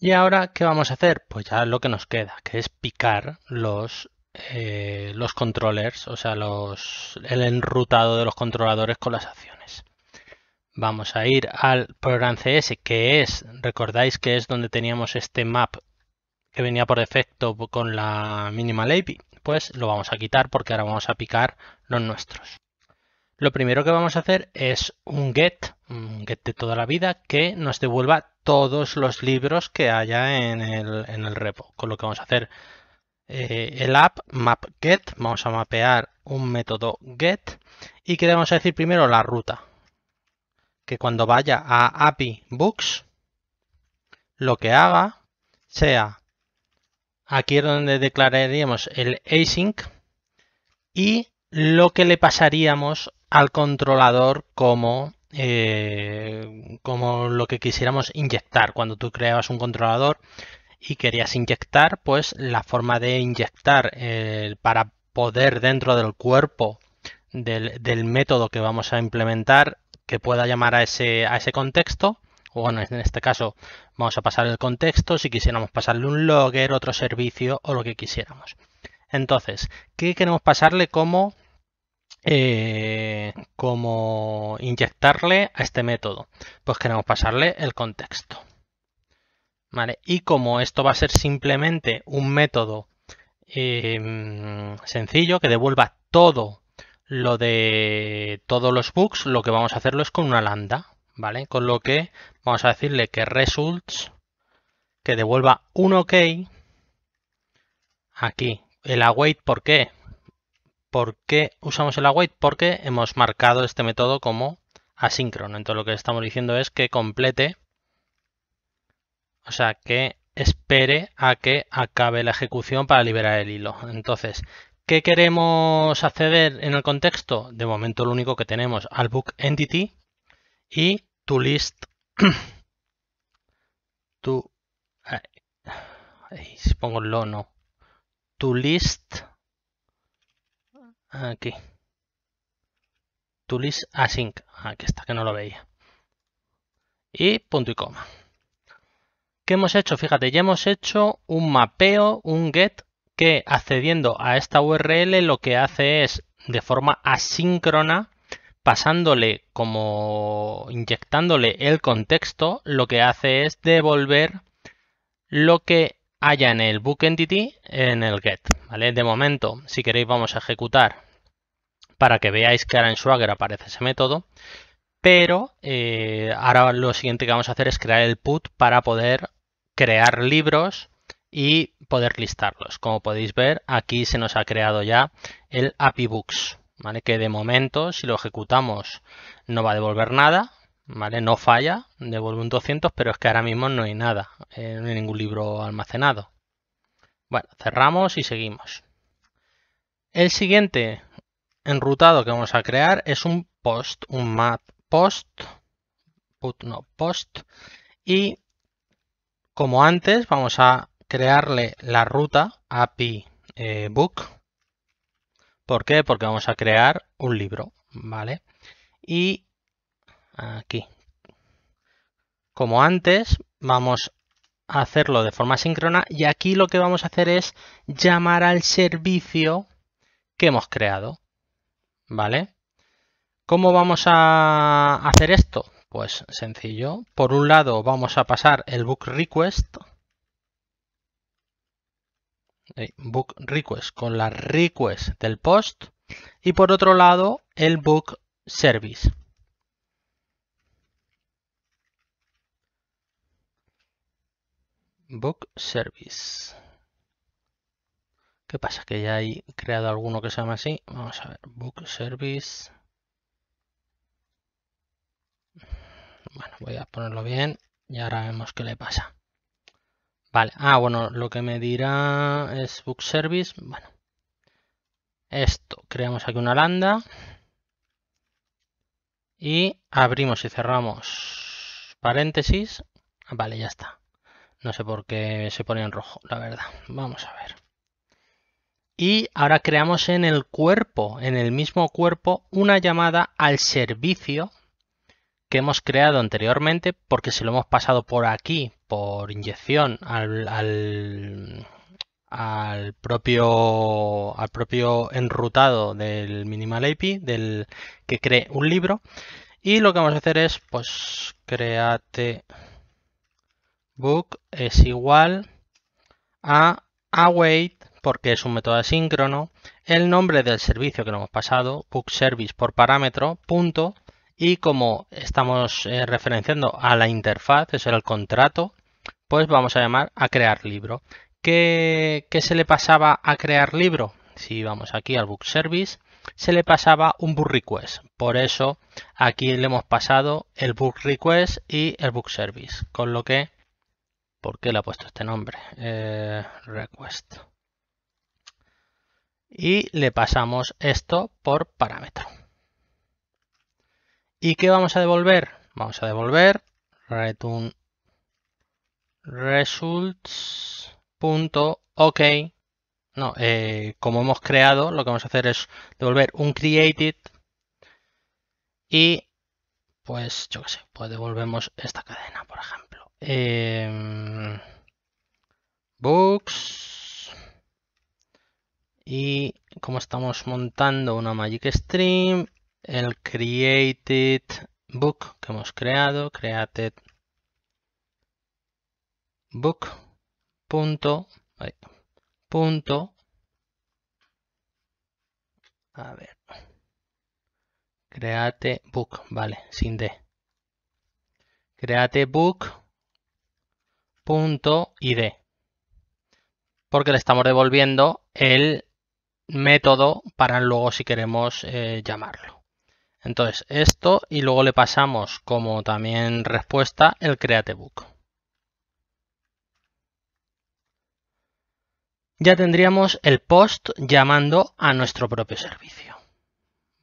Y ahora, ¿qué vamos a hacer? Pues ya lo que nos queda, que es picar los, eh, los controllers, o sea, los, el enrutado de los controladores con las acciones. Vamos a ir al program CS, que es, recordáis que es donde teníamos este map que venía por defecto con la minimal API. Pues lo vamos a quitar porque ahora vamos a picar los nuestros. Lo primero que vamos a hacer es un get, un get de toda la vida, que nos devuelva todos los libros que haya en el, repo. Con lo que vamos a hacer eh, el app map get, vamos a mapear un método get y queremos decir primero la ruta que cuando vaya a API Books, lo que haga sea aquí es donde declararíamos el async y lo que le pasaríamos al controlador como, eh, como lo que quisiéramos inyectar. Cuando tú creabas un controlador y querías inyectar, pues la forma de inyectar eh, para poder dentro del cuerpo del, del método que vamos a implementar que pueda llamar a ese, a ese contexto. O bueno, en este caso vamos a pasar el contexto, si quisiéramos pasarle un logger, otro servicio o lo que quisiéramos. Entonces, ¿qué queremos pasarle como, eh, como inyectarle a este método? Pues queremos pasarle el contexto. ¿Vale? Y como esto va a ser simplemente un método eh, sencillo que devuelva todo lo de todos los bugs, lo que vamos a hacerlo es con una lambda, ¿vale? Con lo que vamos a decirle que results, que devuelva un OK. Aquí, el await, ¿por qué? ¿Por qué usamos el await? Porque hemos marcado este método como asíncrono. Entonces lo que estamos diciendo es que complete, o sea, que espere a que acabe la ejecución para liberar el hilo. Entonces, ¿Qué queremos acceder en el contexto? De momento lo único que tenemos al book entity y to list. to, si pongo To list. Aquí. To list async. Ah, aquí está, que no lo veía. Y punto y coma. ¿Qué hemos hecho? Fíjate, ya hemos hecho un mapeo, un get que accediendo a esta URL lo que hace es de forma asíncrona pasándole como inyectándole el contexto lo que hace es devolver lo que haya en el book entity en el get ¿vale? de momento si queréis vamos a ejecutar para que veáis que ahora en Swagger aparece ese método pero eh, ahora lo siguiente que vamos a hacer es crear el put para poder crear libros y poder listarlos. Como podéis ver, aquí se nos ha creado ya el API Books, ¿vale? que de momento, si lo ejecutamos, no va a devolver nada, ¿vale? no falla, devuelve un 200, pero es que ahora mismo no hay nada, eh, no hay ningún libro almacenado. Bueno, cerramos y seguimos. El siguiente enrutado que vamos a crear es un post, un map post, put, no, post, y como antes vamos a crearle la ruta API eh, book. ¿Por qué? Porque vamos a crear un libro, ¿vale? Y aquí, como antes, vamos a hacerlo de forma síncrona y aquí lo que vamos a hacer es llamar al servicio que hemos creado, ¿vale? ¿Cómo vamos a hacer esto? Pues sencillo, por un lado vamos a pasar el book request, eh, book request con la request del post y por otro lado el book service. Book service. ¿Qué pasa? Que ya hay creado alguno que se llama así. Vamos a ver. Book service. Bueno, voy a ponerlo bien y ahora vemos qué le pasa. Vale, ah, bueno, lo que me dirá es book service. Bueno, esto, creamos aquí una lambda y abrimos y cerramos paréntesis. Vale, ya está. No sé por qué se pone en rojo, la verdad. Vamos a ver. Y ahora creamos en el cuerpo, en el mismo cuerpo, una llamada al servicio que hemos creado anteriormente, porque si lo hemos pasado por aquí, por inyección, al, propio, al propio enrutado del Minimal API, del que cree un libro, y lo que vamos a hacer es, pues, create book es igual a await, porque es un método asíncrono, el nombre del servicio que lo hemos pasado, book service por parámetro, punto, y como estamos eh, referenciando a la interfaz, eso era el contrato, pues vamos a llamar a crear libro. ¿Qué, se le pasaba a crear libro? Si vamos aquí al book service, se le pasaba un book request. Por eso aquí le hemos pasado el book request y el book service. Con lo que, ¿por qué le ha puesto este nombre? Eh, request. Y le pasamos esto por parámetro. ¿Y qué vamos a devolver? Vamos a devolver return results.ok. No, eh, como hemos creado, lo que vamos a hacer es devolver un created y pues yo qué sé, pues devolvemos esta cadena, por ejemplo. Em, books. Y como estamos montando una Magic Stream, el created book que hemos creado, created book punto, punto, a ver, create book, vale, sin D, create book punto id, porque le estamos devolviendo el método para luego si queremos eh, llamarlo. Entonces esto y luego le pasamos como también respuesta el createbook. Ya tendríamos el post llamando a nuestro propio servicio.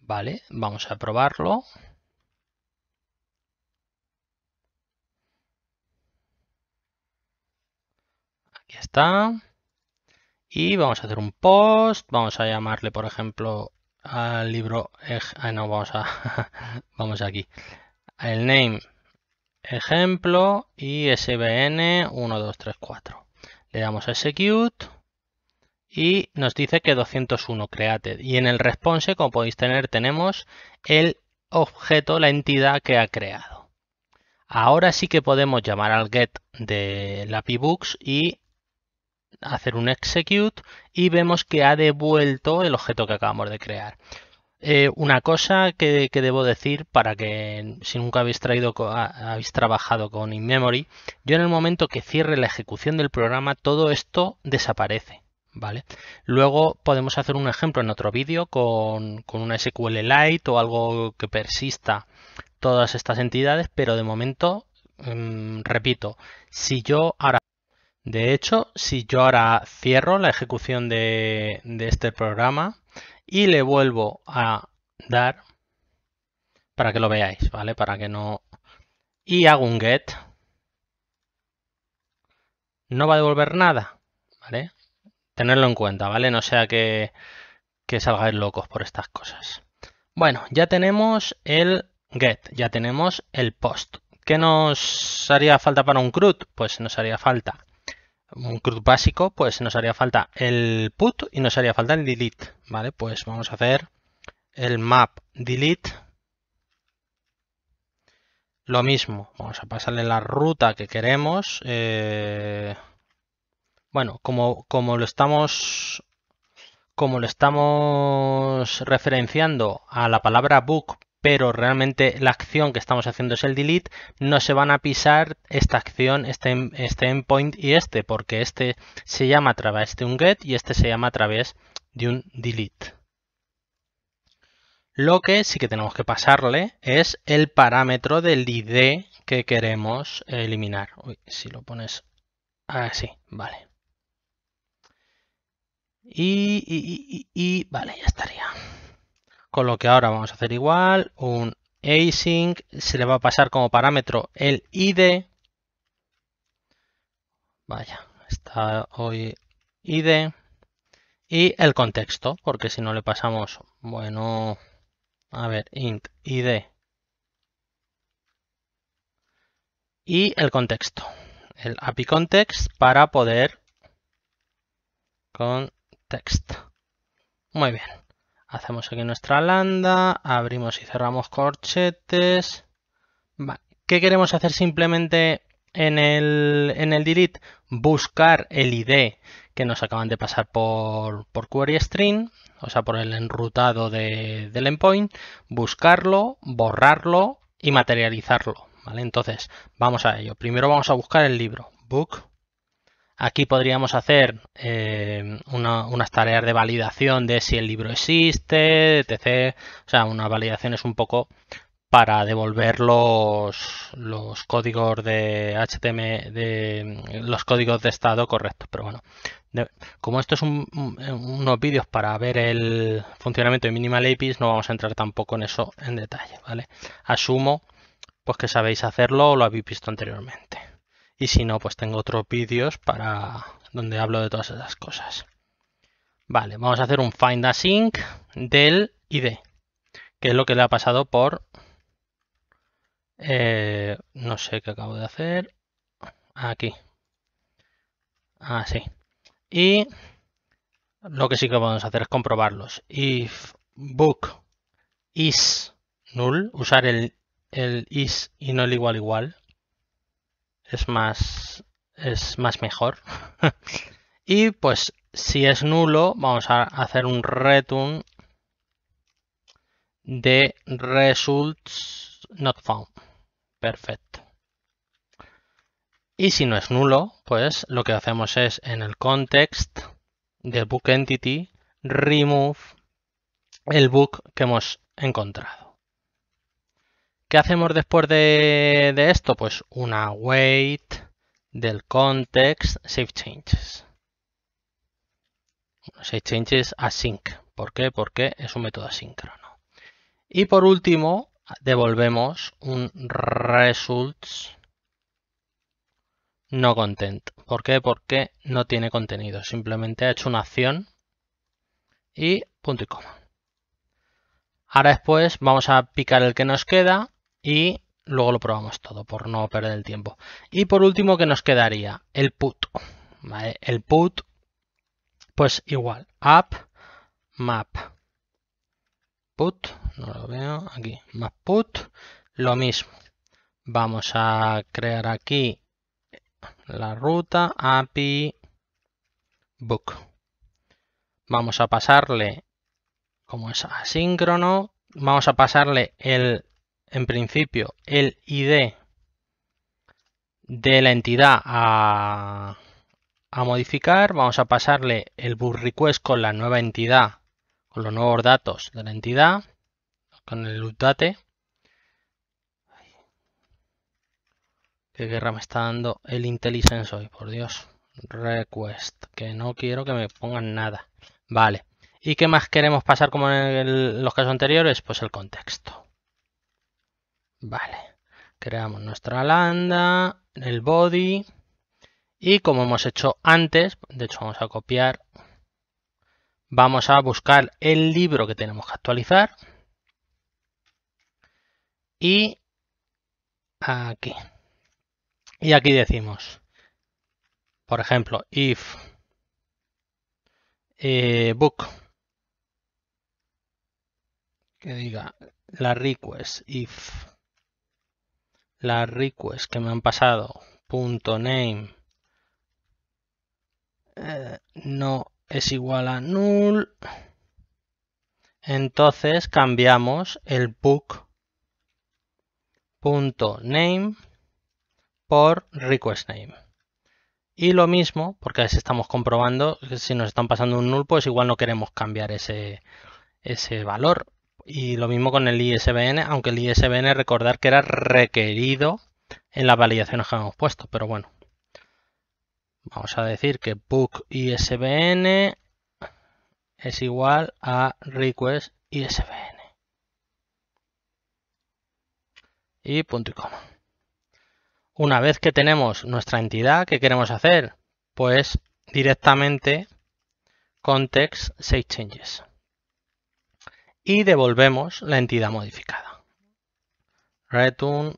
Vale, vamos a probarlo. Aquí está. Y vamos a hacer un post, vamos a llamarle por ejemplo al libro, ah, no, vamos a, vamos aquí, el name ejemplo y sbn 1234. Le damos a execute y nos dice que 201 created. Y en el response, como podéis tener, tenemos el objeto, la entidad que ha creado. Ahora sí que podemos llamar al get de la pbooks y hacer un execute y vemos que ha devuelto el objeto que acabamos de crear. Eh, una cosa que, debo decir para que si nunca habéis, traído, habéis trabajado con InMemory, yo en el momento que cierre la ejecución del programa todo esto desaparece. ¿Vale? Luego podemos hacer un ejemplo en otro vídeo con, con una lite o algo que persista todas estas entidades, pero de momento, mm, repito, si yo ahora de hecho, si yo ahora cierro la ejecución de, este programa y le vuelvo a dar para que lo veáis, ¿vale? Para que no... Y hago un get, no va a devolver nada, ¿vale? Tenerlo en cuenta, ¿vale? No sea que, que salgáis locos por estas cosas. Bueno, ya tenemos el get, ya tenemos el post. ¿Qué nos haría falta para un CRUD? Pues nos haría falta un CRUD básico, pues nos haría falta el put y nos haría falta el delete, ¿vale? Pues vamos a hacer el map delete. Lo mismo, vamos a pasarle la ruta que queremos. Eh, bueno, como, como lo estamos como lo estamos referenciando a la palabra book pero realmente la acción que estamos haciendo es el delete, no se van a pisar esta acción, este, este, endpoint y este, porque este se llama a través de un get y este se llama a través de un delete. Lo que sí que tenemos que pasarle es el parámetro del ID que queremos eliminar. si lo pones así, vale. Y, y, y, y vale, ya estaría. Con lo que ahora vamos a hacer igual, un async, se le va a pasar como parámetro el id. Vaya, está hoy id. Y el contexto, porque si no le pasamos, bueno, a ver, int id. Y el contexto, el API context para poder con Muy bien. Hacemos aquí nuestra lambda, abrimos y cerramos corchetes. ¿Qué queremos hacer simplemente en el, en delete? Buscar el ID que nos acaban de pasar por, query string, o sea, por el enrutado de, del endpoint, buscarlo, borrarlo y materializarlo. ¿vale? Entonces, vamos a ello. Primero vamos a buscar el libro, book Aquí podríamos hacer eh, unas tareas de validación de si el libro existe, etc. O sea, una validación es un poco para devolver los, códigos de HTML, de, los códigos de estado correctos. Pero bueno, como esto es un, unos vídeos para ver el funcionamiento de Minimal APIs, no vamos a entrar tampoco en eso en detalle, ¿vale? Asumo pues que sabéis hacerlo o lo habéis visto anteriormente. Y si no, pues tengo otros vídeos para donde hablo de todas esas cosas. Vale, vamos a hacer un find async del id, que es lo que le ha pasado por... Eh, no sé qué acabo de hacer. Aquí. Así. Ah, y lo que sí que vamos a hacer es comprobarlos. If book is null, usar el, el is y no el igual igual, es más, es más mejor. y pues si es nulo, vamos a hacer un return de results not found. Perfecto. Y si no es nulo, pues lo que hacemos es en el context del book entity remove el book que hemos encontrado. ¿Qué hacemos después de, esto? Pues una wait del context save changes. Save changes async. ¿Por qué? Porque es un método asíncrono. Y por último, devolvemos un results no content. ¿Por qué? Porque no tiene contenido. Simplemente ha hecho una acción y punto y coma. Ahora después vamos a picar el que nos queda y luego lo probamos todo por no perder el tiempo. Y por último, que nos quedaría? El put. El put, pues igual, app map put, no lo veo, aquí, map put, lo mismo. Vamos a crear aquí la ruta API book. Vamos a pasarle, como es asíncrono, vamos a pasarle el en principio, el ID de la entidad a, modificar. Vamos a pasarle el bus request con la nueva entidad, con los nuevos datos de la entidad, con el update. Qué guerra me está dando el IntelliSense hoy, por Dios. Request, que no quiero que me pongan nada. Vale. ¿Y qué más queremos pasar como en los casos anteriores? Pues el contexto. Vale, creamos nuestra lambda, el body y como hemos hecho antes, de hecho vamos a copiar, vamos a buscar el libro que tenemos que actualizar y aquí. Y aquí decimos, por ejemplo, if eh, book que diga la request if la request que me han pasado punto name eh, no es igual a null entonces cambiamos el book punto name por request name y lo mismo porque así estamos comprobando si nos están pasando un null pues igual no queremos cambiar ese ese valor y lo mismo con el ISBN, aunque el ISBN recordar que era requerido en las validaciones que hemos puesto, pero bueno. Vamos a decir que book ISBN es igual a request ISBN. Y punto y coma. Una vez que tenemos nuestra entidad, ¿qué queremos hacer? Pues directamente context save changes y devolvemos la entidad modificada. Return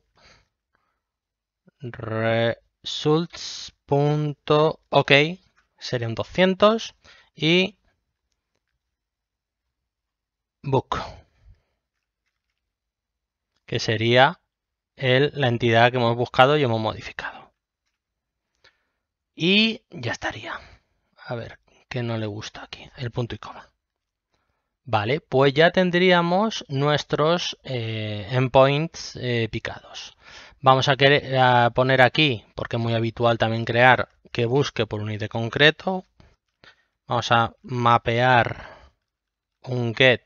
results.ok okay, serían 200 y book que sería el, la entidad que hemos buscado y hemos modificado. Y ya estaría. A ver, que no le gusta aquí? El punto y coma. Vale, pues ya tendríamos nuestros eh, endpoints eh, picados. Vamos a, querer, poner aquí, porque es muy habitual también crear, que busque por un ID concreto. Vamos a mapear un get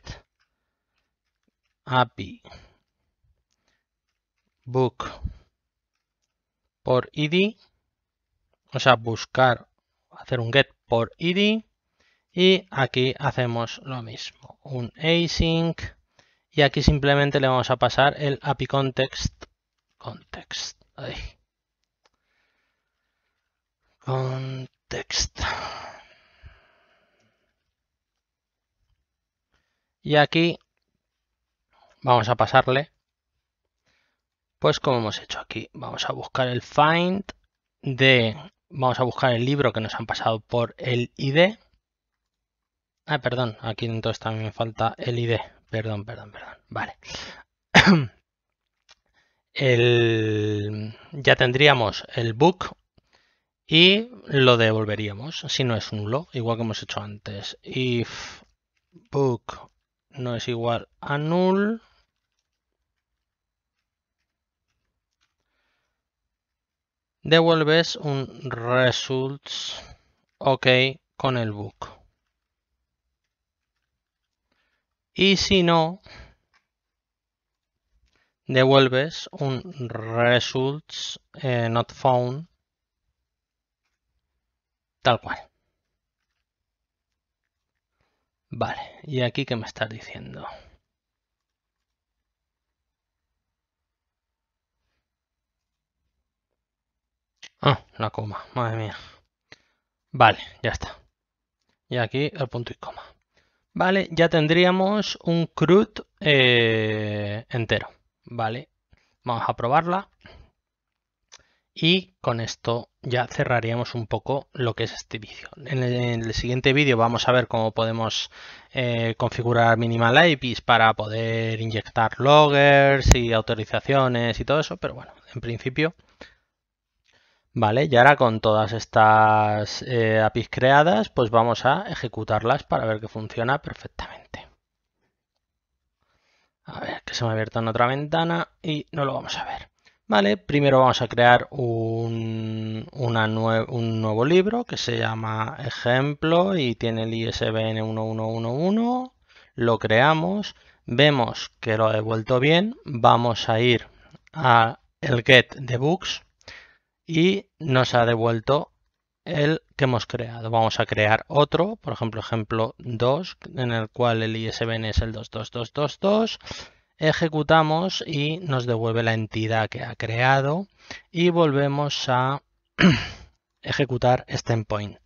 API book por ID. Vamos a buscar, hacer un get por ID. Y aquí hacemos lo mismo, un async y aquí simplemente le vamos a pasar el API context, context, context. Y aquí vamos a pasarle, pues como hemos hecho aquí, vamos a buscar el find de, vamos a buscar el libro que nos han pasado por el ID Ah, perdón, aquí entonces también me falta el ID. Perdón, perdón, perdón. Vale. El, ya tendríamos el book y lo devolveríamos si no es nulo, igual que hemos hecho antes. If book no es igual a null, devuelves un results ok con el book. Y si no, devuelves un results eh, not found tal cual. Vale, y aquí qué me estás diciendo. Ah, la coma, madre mía. Vale, ya está. Y aquí el punto y coma. Vale, ya tendríamos un CRUD eh, entero. Vale, vamos a probarla. Y con esto ya cerraríamos un poco lo que es este vídeo. En, el, siguiente vídeo vamos a ver cómo podemos eh, configurar Minimal IPs para poder inyectar loggers y autorizaciones y todo eso. Pero bueno, en principio Vale, y ahora con todas estas eh, APIs creadas, pues vamos a ejecutarlas para ver que funciona perfectamente. A ver, que se me ha abierto en otra ventana y no lo vamos a ver. Vale, primero vamos a crear un, una un nuevo libro que se llama Ejemplo y tiene el ISBN 1111. Lo creamos, vemos que lo ha devuelto bien. Vamos a ir a el get de books y nos ha devuelto el que hemos creado. Vamos a crear otro, por ejemplo, ejemplo 2, en el cual el ISBN es el 22222. Ejecutamos y nos devuelve la entidad que ha creado y volvemos a ejecutar este endpoint.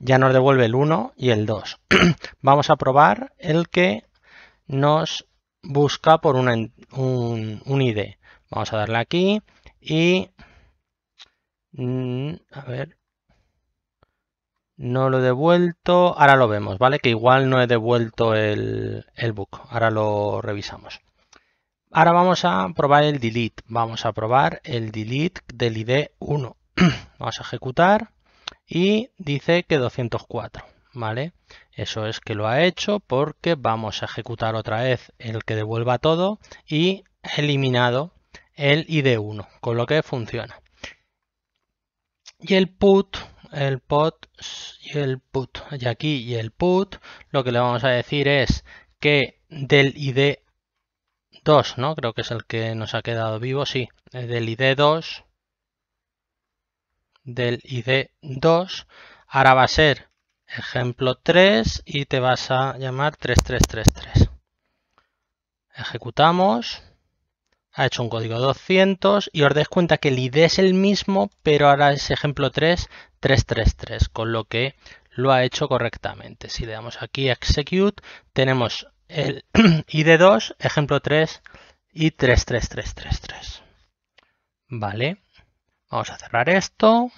Ya nos devuelve el 1 y el 2. Vamos a probar el que nos busca por un, un ID. Vamos a darle aquí y Mm, a ver. No lo he devuelto. Ahora lo vemos, ¿vale? Que igual no he devuelto el, el book. Ahora lo revisamos. Ahora vamos a probar el delete. Vamos a probar el delete del ID 1. vamos a ejecutar y dice que 204, ¿vale? Eso es que lo ha hecho porque vamos a ejecutar otra vez el que devuelva todo y eliminado el ID1, con lo que funciona. Y el put, el pot y el put. Y aquí y el put, lo que le vamos a decir es que del id 2, ¿no? Creo que es el que nos ha quedado vivo, sí. Eh, del id 2, del id 2, ahora va a ser ejemplo 3 y te vas a llamar 3333. Ejecutamos ha hecho un código 200 y os dais cuenta que el ID es el mismo, pero ahora es ejemplo 3, 333, con lo que lo ha hecho correctamente. Si le damos aquí execute, tenemos el ID2, ejemplo 3 y 33333. Vale, vamos a cerrar esto.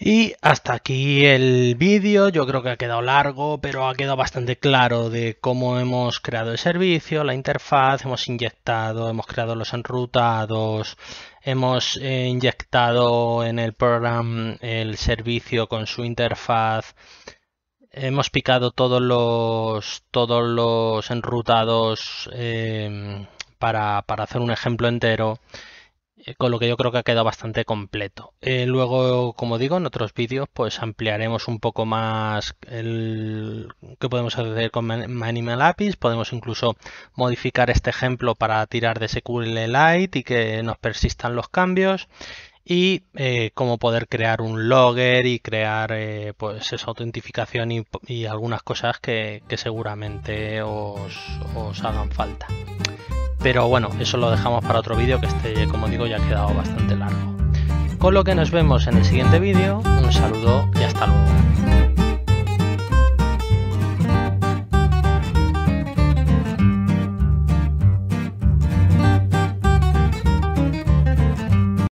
Y hasta aquí el vídeo, yo creo que ha quedado largo, pero ha quedado bastante claro de cómo hemos creado el servicio, la interfaz, hemos inyectado, hemos creado los enrutados, hemos inyectado en el program el servicio con su interfaz, hemos picado todos los, todos los enrutados eh, para hacer un ejemplo entero. Eh, con lo que yo creo que ha quedado bastante completo. Eh, luego, como digo, en otros vídeos pues ampliaremos un poco más qué podemos hacer con Manimal APIs, Podemos incluso modificar este ejemplo para tirar de SQLite y que nos persistan los cambios. Y eh, cómo poder crear un logger y crear pues esa autentificación y, algunas cosas que, seguramente os hagan falta. Pero bueno, eso lo dejamos para otro vídeo que este, como digo, ya ha quedado bastante largo. Con lo que nos vemos en el siguiente vídeo, un saludo y hasta luego.